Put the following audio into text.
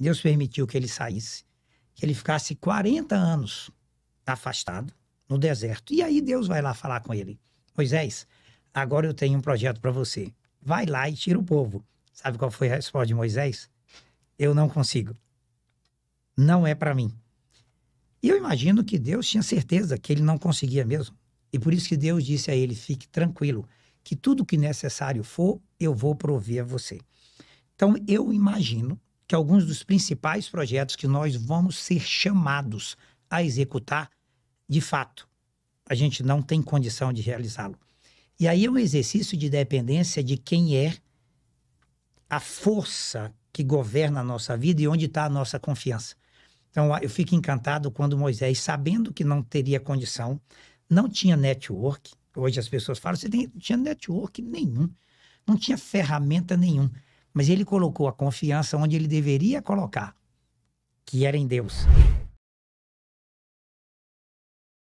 Deus permitiu que ele saísse, que ele ficasse 40 anos afastado no deserto. E aí Deus vai lá falar com ele: Moisés, agora eu tenho um projeto para você. Vai lá e tira o povo. Sabe qual foi a resposta de Moisés? Eu não consigo. Não é para mim. E eu imagino que Deus tinha certeza que ele não conseguia mesmo. E por isso que Deus disse a ele: fique tranquilo, que tudo que necessário for, eu vou prover a você. Então eu imagino que alguns dos principais projetos que nós vamos ser chamados a executar, de fato, a gente não tem condição de realizá-lo. E aí é um exercício de dependência de quem é a força que governa a nossa vida e onde está a nossa confiança. Então, eu fico encantado quando Moisés, sabendo que não teria condição, não tinha network. Hoje as pessoas falam, você tem, não tinha network nenhum, não tinha ferramenta nenhum mas ele colocou a confiança onde ele deveria colocar, que era em Deus.